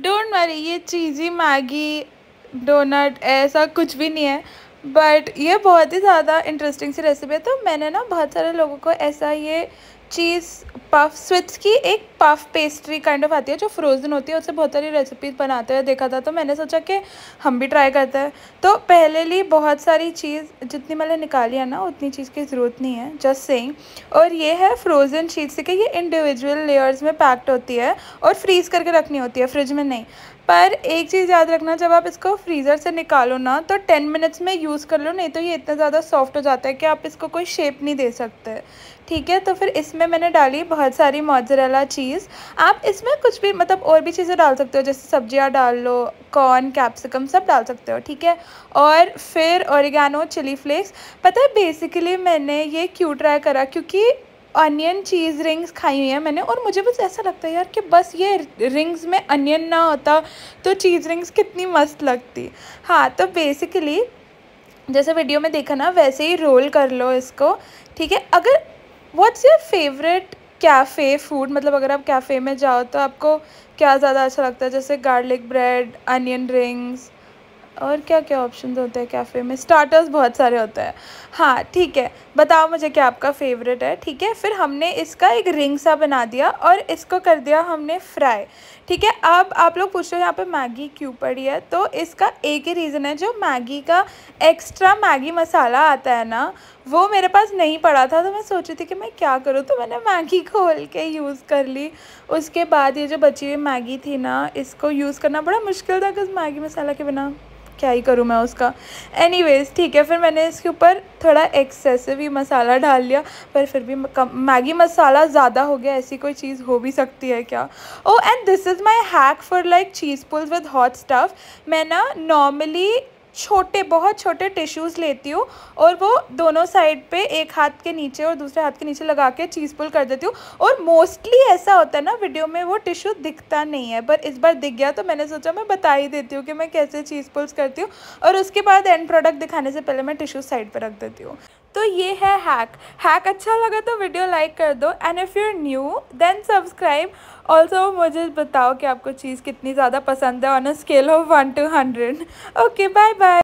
don't worry ये चीज़ी Maggi donut ऐसा कुछ भी नहीं है बट ये बहुत ही ज़्यादा इंटरेस्टिंग सी रेसिपी है तो मैंने ना बहुत सारे लोगों को ऐसा ये चीज़ पफ स्विट्स की एक पफ पेस्ट्री काइंड ऑफ आती है जो फ्रोज़न होती है उससे बहुत सारी रेसिपीज़ बनाते हुए देखा था तो मैंने सोचा कि हम भी ट्राई करते हैं तो पहले ली बहुत सारी चीज़ जितनी मैंने निकाली है ना उतनी चीज़ की ज़रूरत नहीं है जस्ट सेम और ये है फ्रोज़न चीज़ से कि ये इंडिविजुअल लेयर्स में पैक्ड होती है और फ्रीज़ करके रखनी होती है फ्रिज में नहीं पर एक चीज़ याद रखना जब आप इसको फ्रीज़र से निकालो ना तो टेन मिनट्स में यूज़ कर लो नहीं तो ये इतना ज़्यादा सॉफ्ट हो जाता है कि आप इसको कोई शेप नहीं दे सकते ठीक है तो फिर इसमें मैंने डाली बहुत बहुत सारी मोजरेला चीज़ आप इसमें कुछ भी मतलब और भी चीज़ें डाल सकते हो जैसे सब्जियाँ डाल लो कॉर्न कैप्सिकम सब डाल सकते हो ठीक है और फिर औरगानो चिली फ्लेक्स पता है बेसिकली मैंने ये क्यों ट्राई करा क्योंकि अनियन चीज़ रिंग्स खाई हुई हैं मैंने और मुझे बस ऐसा लगता है यार कि बस ये रिंग्स में अनियन ना होता तो चीज़ रिंग्स कितनी मस्त लगती हाँ तो बेसिकली जैसे वीडियो में देखा ना वैसे ही रोल कर लो इसको ठीक है अगर what's your favourite cafe food मतलब अगर आप कैफ़े में जाओ तो आपको क्या ज़्यादा अच्छा लगता है जैसे गार्लिक ब्रेड अनियन रिंग्स और क्या क्या ऑप्शन होते हैं कैफ़े में स्टार्टर्स बहुत सारे होते हैं हाँ ठीक है बताओ मुझे क्या आपका फेवरेट है ठीक है फिर हमने इसका एक रिंग सा बना दिया और इसको कर दिया हमने फ्राई ठीक है अब आप लोग पूछ रहे हो यहाँ पे मैगी क्यों पड़ी है तो इसका एक ही रीज़न है जो मैगी का एक्स्ट्रा मैगी मसाला आता है ना वो मेरे पास नहीं पड़ा था तो मैं सोची थी कि मैं क्या करूँ तो मैंने मैगी खोल के यूज़ कर ली उसके बाद ये जो बची हुई मैगी थी ना इसको यूज़ करना बड़ा मुश्किल था कि मैगी मसाला के बिना क्या ही करूँ मैं उसका एनी ठीक है फिर मैंने इसके ऊपर थोड़ा एक्सेसिव ही मसाला डाल लिया पर फिर भी मैगी मसाला ज़्यादा हो गया ऐसी कोई चीज़ हो भी सकती है क्या oh and this is my hack for like cheese pulls with hot stuff मैं ना नॉर्मली छोटे बहुत छोटे टिश्यूज़ लेती हूँ और वो दोनों साइड पे एक हाथ के नीचे और दूसरे हाथ के नीचे लगा के चीज़ पुल कर देती हूँ और मोस्टली ऐसा होता है ना वीडियो में वो टिश्यू दिखता नहीं है पर इस बार दिख गया तो मैंने सोचा मैं बता ही देती हूँ कि मैं कैसे चीज़ पुल्स करती हूँ और उसके बाद एंड प्रोडक्ट दिखाने से पहले मैं टिश्यू साइड पर रख देती हूँ तो ये है हैक हैक अच्छा लगा तो वीडियो लाइक कर दो and if you are new then subscribe also मुझे बताओ कि आपको चीज़ कितनी ज़्यादा पसंद है on a scale of one to hundred okay bye bye